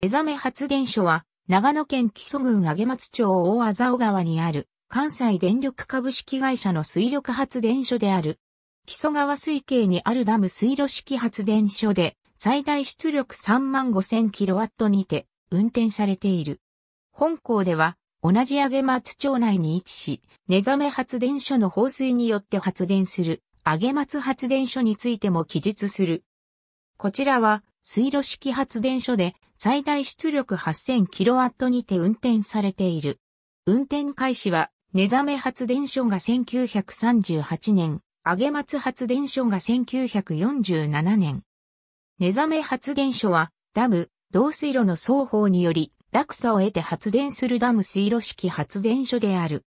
目覚め発電所は、長野県木曽郡上松町大あざ尾川にある、関西電力株式会社の水力発電所である。木曽川水系にあるダム水路式発電所で、最大出力3万5000キロワットにて、運転されている。本校では、同じ上松町内に位置し、目覚め発電所の放水によって発電する、上松発電所についても記述する。こちらは、水路式発電所で、最大出力 8000kW にて運転されている。運転開始は、寝覚め発電所が1938年、上げ松発電所が1947年。寝覚め発電所は、ダム、導水路の双方により、落差を得て発電するダム水路式発電所である。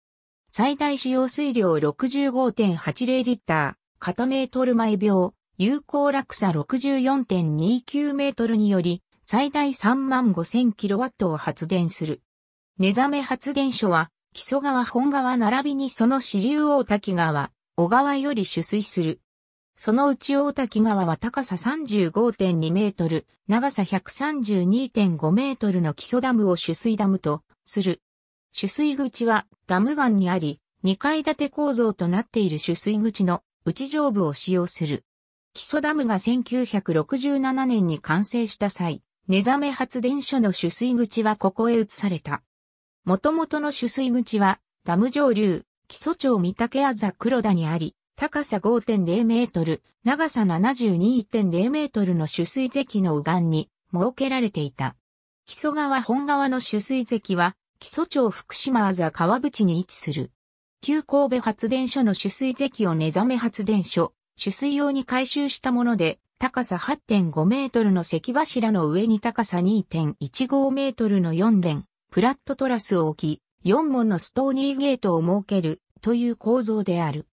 最大使用水量65.80リッター、片メートル毎秒、有効落差64.29メートルにより、最大3万5000キロワットを発電する。寝覚め発電所は、木曽川本川並びにその支流大滝川、小川より取水する。そのうち大滝川は高さ35.2メートル、長さ132.5メートルの基礎ダムを取水ダムとする。取水口はダム岩にあり、2階建て構造となっている取水口の内上部を使用する。基礎ダムが1967年に完成した際、寝覚め発電所の取水口はここへ移された。元々の取水口は、ダム上流、基礎町三竹あざ黒田にあり、高さ5.0メートル、長さ72.0メートルの取水堰の右岸に設けられていた。木曽川本川の取水堰は、木曽町福島あざ川淵に位置する。旧神戸発電所の取水堰を寝覚め発電所、取水用に回収したもので、高さ8.5メートルの石柱の上に高さ2.15メートルの4連、プラットトラスを置き、4門のストーニーゲートを設けるという構造である。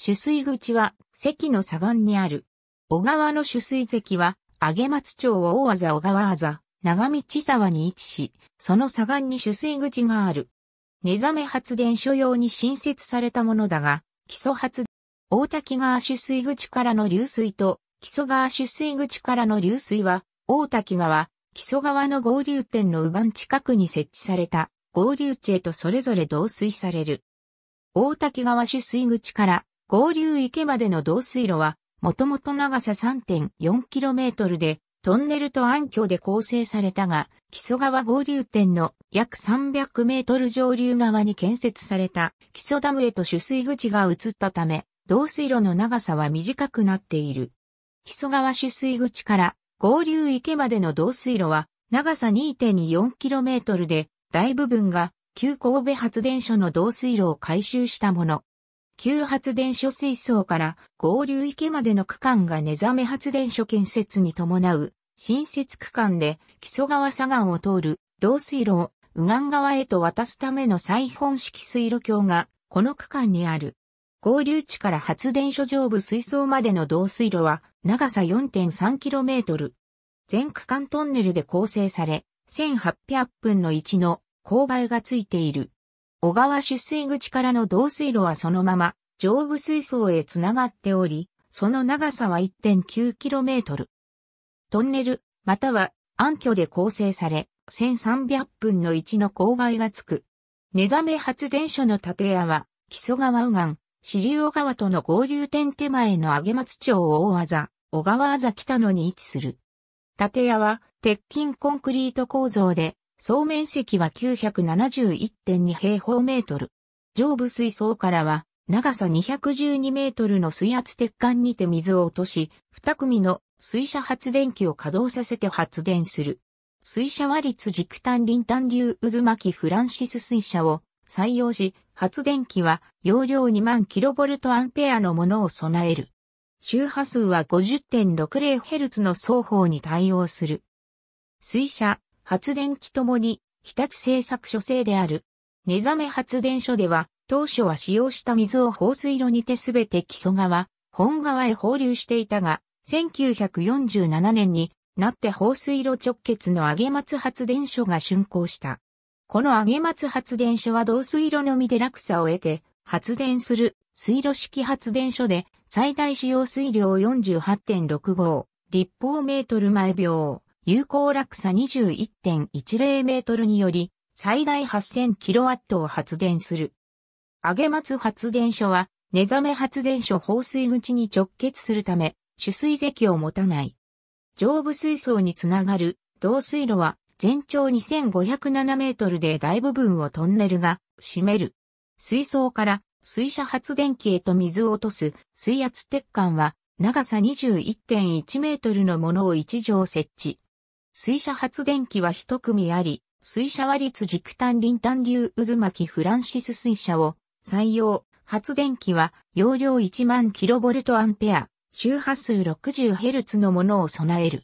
取水口は関の左岸にある。小川の取水堰は、上松町を大技小川あ長道沢に位置し、その左岸に取水口がある。寝覚め発電所用に新設されたものだが、基礎発、大滝川取水口からの流水と木曽川出水口からの流水は、大滝川、木曽川の合流点の右岸近くに設置された合流地へとそれぞれ導水される。大滝川出水口から合流池までの導水路は、もともと長さ 3.4km で、トンネルと暗渠で構成されたが、木曽川合流点の約300メートル上流側に建設された木曽ダムへと取水口が移ったため、導水路の長さは短くなっている。木曽川取水口から合流池までの導水路は長さ 2.4km で大部分が旧神戸発電所の導水路を改修したもの。旧発電所水槽から合流池までの区間が根覚め発電所建設に伴う新設区間で木曽川左岸を通る導水路を右岸側へと渡すための再本式水路橋がこの区間にある。合流地から発電所上部水槽までの導水路は長さ 4.3km。全区間トンネルで構成され、1800分の1の勾配がついている。小川出水口からの導水路はそのまま上部水槽へつながっており、その長さは 1.9km。トンネル、または暗渠で構成され、1300分の1の勾配がつく。寝覚め発電所の建屋は、木曽川右岸、支流小川との合流点手前の上松町大技、小川あざ北野に位置する。建屋は鉄筋コンクリート構造で、総面積は971.2平方メートル。上部水槽からは、長さ212メートルの水圧鉄管にて水を落とし、二組の水車発電機を稼働させて発電する。水車和立軸単林単流渦巻きフランシス水車を採用し、発電機は容量2万 k v アのものを備える。周波数は 50.60Hz の双方に対応する。水車、発電機ともに日立製作所製である。寝覚め発電所では、当初は使用した水を放水路にてすべて基礎川、本川へ放流していたが、1947年になって放水路直結の上松発電所が竣工した。このげ松発電所は同水路のみで落差を得て発電する水路式発電所で最大使用水量48.65立方メートル毎秒、有効落差21.10メートルにより最大8 0 0 0ットを発電する。げ松発電所は寝覚め発電所放水口に直結するため、取水石を持たない。上部水槽につながる、同水路は、全長2507メートルで大部分をトンネルが占める。水槽から水車発電機へと水を落とす水圧鉄管は長さ21.1メートルのものを一畳設置。水車発電機は一組あり、水車は立軸単輪単流渦巻きフランシス水車を採用。発電機は容量1万キロボルトアンペア、周波数6 0ルツのものを備える。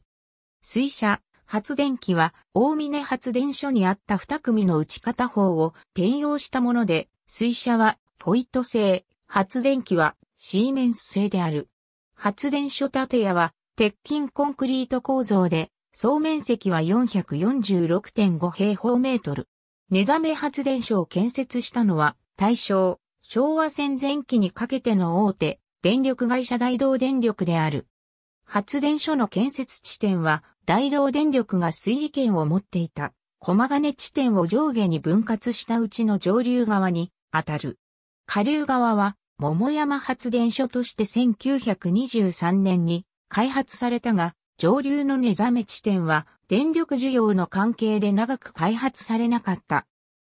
水車、発電機は大峰発電所にあった2組の打ち片方を転用したもので、水車はポイト製、発電機はシーメンス製である。発電所建屋は鉄筋コンクリート構造で、総面積は446.5平方メートル。寝覚め発電所を建設したのは、大正、昭和戦前期にかけての大手、電力会社大道電力である。発電所の建設地点は、大同電力が水理権を持っていた、駒金地点を上下に分割したうちの上流側に当たる。下流側は、桃山発電所として1923年に開発されたが、上流の根ざめ地点は電力需要の関係で長く開発されなかった。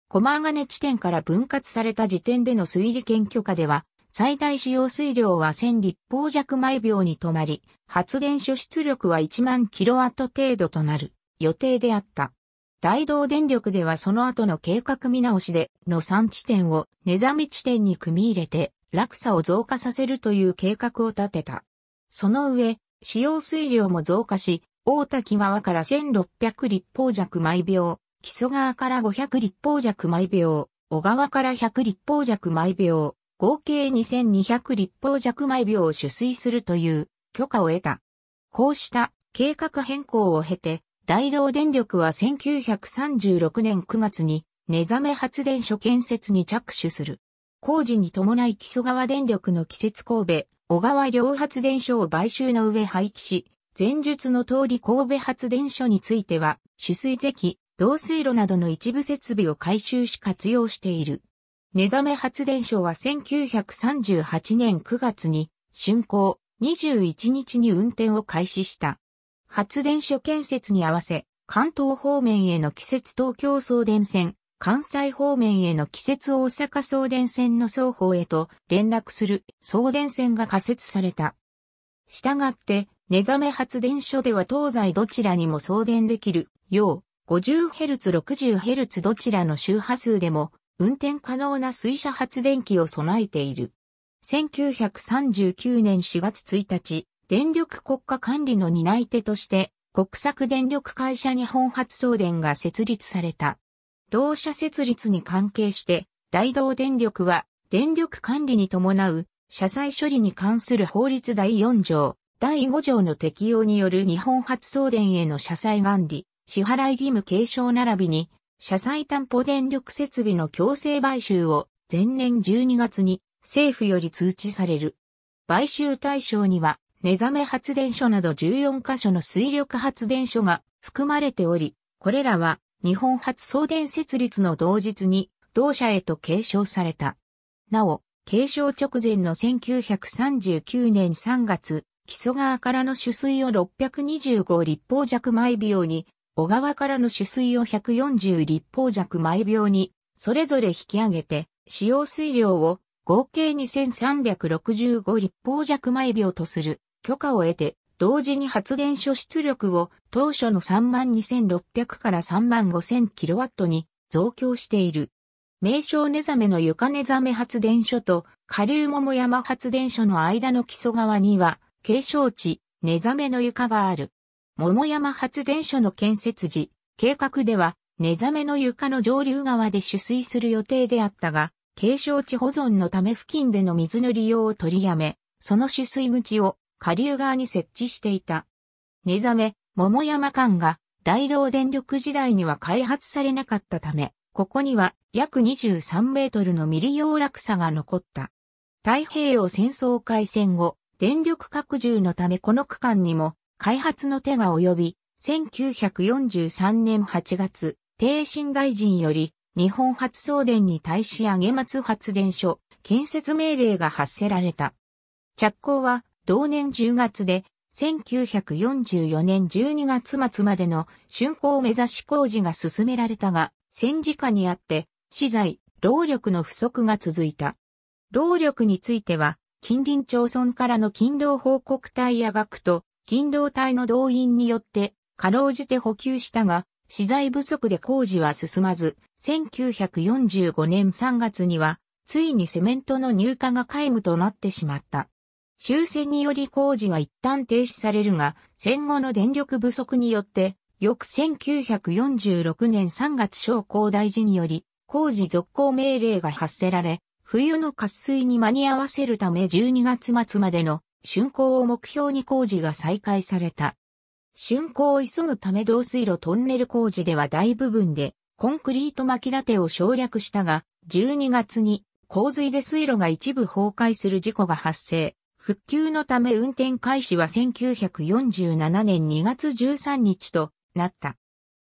駒金地点から分割された時点での水利権許可では、最大使用水量は1000立方弱毎秒に止まり、発電所出力は1万キロワット程度となる予定であった。大同電力ではその後の計画見直しでの3地点を寝覚み地点に組み入れて落差を増加させるという計画を立てた。その上、使用水量も増加し、大滝川から1600立方弱毎秒、木曽川から500立方弱毎秒、小川から100立方弱毎秒、合計2200立方弱毎秒を取水するという許可を得た。こうした計画変更を経て、大道電力は1936年9月に、寝覚め発電所建設に着手する。工事に伴い木曽川電力の季節神戸、小川両発電所を買収の上廃棄し、前述の通り神戸発電所については、取水堰、導水路などの一部設備を改修し活用している。目覚め発電所は1938年9月に、竣工21日に運転を開始した。発電所建設に合わせ、関東方面への季節東京送電線、関西方面への季節大阪送電線の双方へと連絡する送電線が仮設された。したがって、寝覚め発電所では東西どちらにも送電できるよう、50Hz、60Hz どちらの周波数でも運転可能な水車発電機を備えている。1939年4月1日、電力国家管理の担い手として、国策電力会社日本発送電が設立された。同社設立に関係して、大道電力は、電力管理に伴う、社債処理に関する法律第4条、第5条の適用による日本発送電への社債管理、支払い義務継承並びに、社債担保電力設備の強制買収を前年12月に政府より通知される。買収対象には、寝覚め発電所など14カ所の水力発電所が含まれており、これらは日本発送電設立の同日に同社へと継承された。なお、継承直前の1939年3月、木曽川からの取水を625立方弱毎秒に小川からの取水を140立方弱毎秒に、それぞれ引き上げて、使用水量を合計2365立方弱毎秒とする許可を得て、同時に発電所出力を当初の32,600から35,000キロワットに増強している。名称ネザメの床ネザメ発電所と下流桃山発電所の間の基礎川には、景勝地、ネザメの床がある。桃山発電所の建設時、計画では、寝覚めの床の上流側で取水する予定であったが、継承地保存のため付近での水の利用を取りやめ、その取水口を下流側に設置していた。寝覚め、桃山間が大道電力時代には開発されなかったため、ここには約23メートルの未利用落差が残った。太平洋戦争開戦後、電力拡充のためこの区間にも開発の手が及び、1943年8月、帝新大臣より、日本発送電に対し上げ松発電所、建設命令が発せられた。着工は、同年10月で、1944年12月末までの竣工を目指し工事が進められたが、戦時下にあって、資材、労力の不足が続いた。労力については、近隣町村からの勤労報告隊や学徒、勤労隊の動員によって、かろうじて補給したが、資材不足で工事は進まず、1945年3月には、ついにセメントの入荷が皆無となってしまった。終戦により工事は一旦停止されるが、戦後の電力不足によって、翌1946年3月商工大事により、工事続行命令が発せられ、冬の渇水に間に合わせるため12月末までの竣工を目標に工事が再開された。竣工を急ぐため道水路トンネル工事では大部分でコンクリート巻き立てを省略したが、12月に洪水で水路が一部崩壊する事故が発生。復旧のため運転開始は1947年2月13日となった。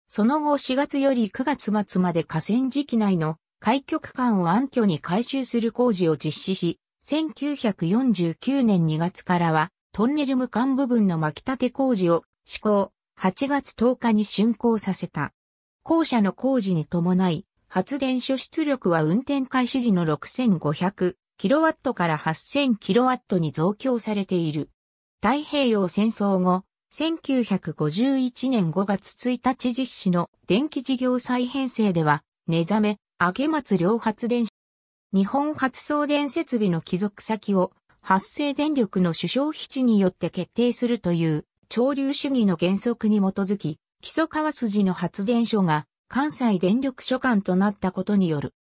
その後4月より9月末まで河川敷内の開局間を暗渠に改修する工事を実施し、1949年2月からは、トンネル無管部分の巻き立て工事を施行、8月10日に竣工させた。校舎の工事に伴い、発電所出力は運転開始時の 6500kW から 8000kW に増強されている。太平洋戦争後、1951年5月1日実施の電気事業再編成では、寝覚め、げ松両発電所日本発送電設備の帰属先を発生電力の主相基地によって決定するという潮流主義の原則に基づき、基礎川筋の発電所が関西電力所管となったことによる。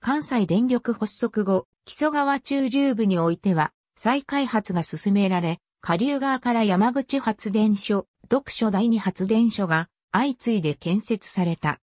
関西電力発足後、基礎川中流部においては再開発が進められ、下流側から山口発電所、読書第二発電所が相次いで建設された。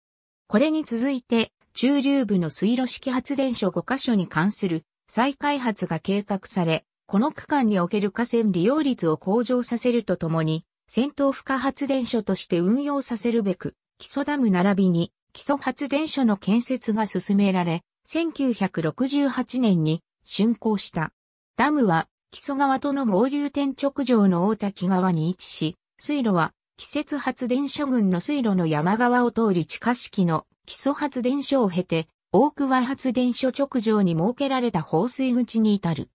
これに続いて中流部の水路式発電所5カ所に関する再開発が計画され、この区間における河川利用率を向上させるとともに、戦闘負荷発電所として運用させるべく、基礎ダム並びに基礎発電所の建設が進められ、1968年に竣工した。ダムは基礎川との合流点直上の大滝川に位置し、水路は季節発電所群の水路の山側を通り地下式の基礎発電所を経て、大桑発電所直上に設けられた放水口に至る。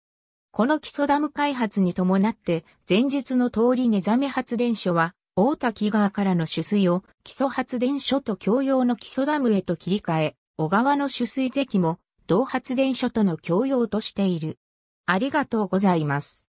この基礎ダム開発に伴って、前述の通りネザメ発電所は、大滝川からの取水を基礎発電所と共用の基礎ダムへと切り替え、小川の取水堰も同発電所との共用としている。ありがとうございます。